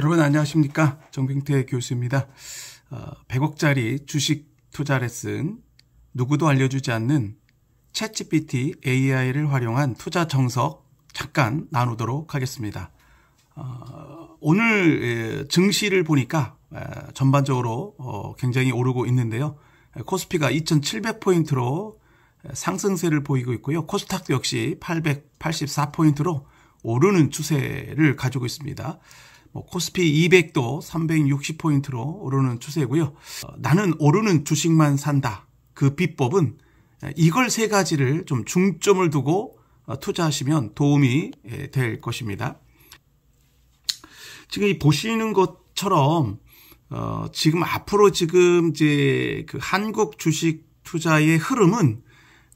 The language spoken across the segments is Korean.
여러분 안녕하십니까? 정빙태 교수입니다. 100억짜리 어, 주식 투자 레슨 누구도 알려주지 않는 챗GPT AI를 활용한 투자 정석 잠깐 나누도록 하겠습니다. 어, 오늘 예, 증시를 보니까 예, 전반적으로 어, 굉장히 오르고 있는데요. 예, 코스피가 2,700포인트로 상승세를 보이고 있고요. 코스닥 도 역시 884포인트로 오르는 추세를 가지고 있습니다. 뭐 코스피 200도 360포인트로 오르는 추세고요. 어, 나는 오르는 주식만 산다. 그 비법은 이걸 세 가지를 좀 중점을 두고 어, 투자하시면 도움이 예, 될 것입니다. 지금 보시는 것처럼 어 지금 앞으로 지금 이제 그 한국 주식 투자의 흐름은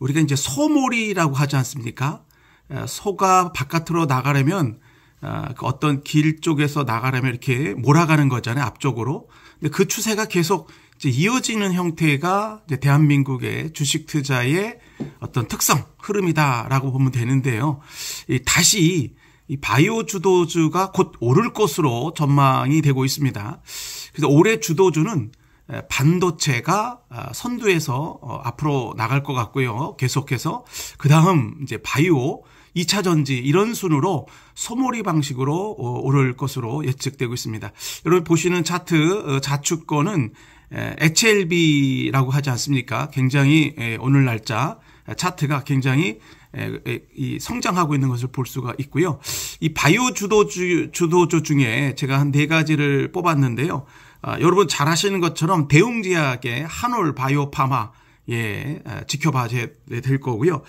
우리가 이제 소몰이라고 하지 않습니까? 어, 소가 바깥으로 나가려면 아, 그 어떤 길 쪽에서 나가려면 이렇게 몰아가는 거잖아요. 앞쪽으로. 근데 그 추세가 계속 이어지는 형태가 대한민국의 주식 투자의 어떤 특성, 흐름이다라고 보면 되는데요. 이 다시 이 바이오 주도주가 곧 오를 것으로 전망이 되고 있습니다. 그래서 올해 주도주는 반도체가 아, 선두에서 어, 앞으로 나갈 것 같고요. 계속해서 그 다음 이제 바이오 2차 전지 이런 순으로 소몰이 방식으로 어, 오를 것으로 예측되고 있습니다. 여러분 보시는 차트 어, 자축권은 HLB라고 하지 않습니까? 굉장히 오늘 날짜 차트가 굉장히 성장하고 있는 것을 볼 수가 있고요. 이 바이오 주도주, 주도주 중에 제가 한 네 가지를 뽑았는데요. 아, 여러분 잘 아시는 것처럼 대웅제약의 한올 바이오파마 예, 아, 지켜봐 야될 네, 거고요.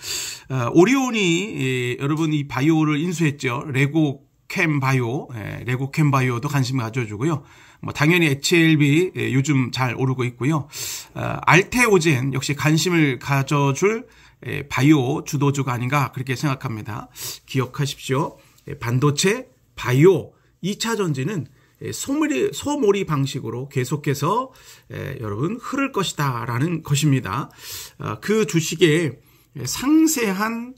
아, 오리온이 예, 여러분 이 바이오를 인수했죠. 레고 캠 바이오, 예, 레고 캠 바이오도 관심 가져주고요. 뭐 당연히 HLB 예, 요즘 잘 오르고 있고요. 아, 알테오젠 역시 관심을 가져줄 바이오 주도주가 아닌가 그렇게 생각합니다. 기억하십시오. 반도체, 바이오, 2차 전지는 예, 소몰이, 소몰이 방식으로 계속해서 예, 여러분 흐를 것이다라는 것입니다. 아, 그 주식의 예, 상세한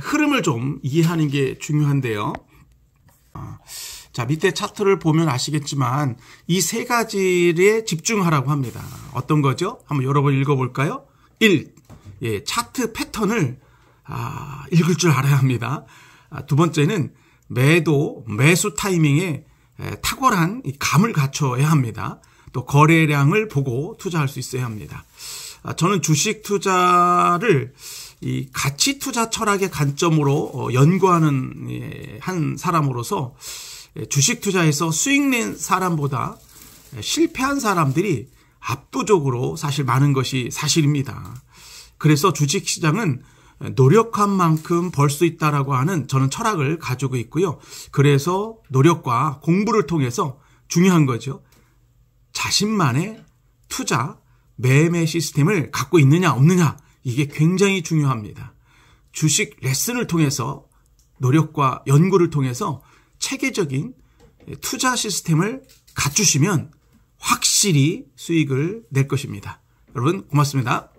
흐름을 좀 이해하는 게 중요한데요. 아, 자, 밑에 차트를 보면 아시겠지만 이 세 가지에 집중하라고 합니다. 어떤 거죠? 한번 여러분 읽어볼까요? 1. 예, 차트 패턴을 아, 읽을 줄 알아야 합니다. 아, 두 번째는 매도, 매수 타이밍에 탁월한 감을 갖춰야 합니다. 또 거래량을 보고 투자할 수 있어야 합니다. 아, 저는 주식 투자를 이 가치 투자 철학의 관점으로 어, 연구하는 예, 한 사람으로서 예, 주식 투자에서 수익 낸 사람보다 실패한 사람들이 압도적으로 사실 많은 것이 사실입니다. 그래서 주식 시장은 노력한 만큼 벌 수 있다라고 하는 저는 철학을 가지고 있고요. 그래서 노력과 공부를 통해서 중요한 거죠. 자신만의 투자, 매매 시스템을 갖고 있느냐, 없느냐, 이게 굉장히 중요합니다. 주식 레슨을 통해서 노력과 연구를 통해서 체계적인 투자 시스템을 갖추시면 확실히 수익을 낼 것입니다. 여러분, 고맙습니다.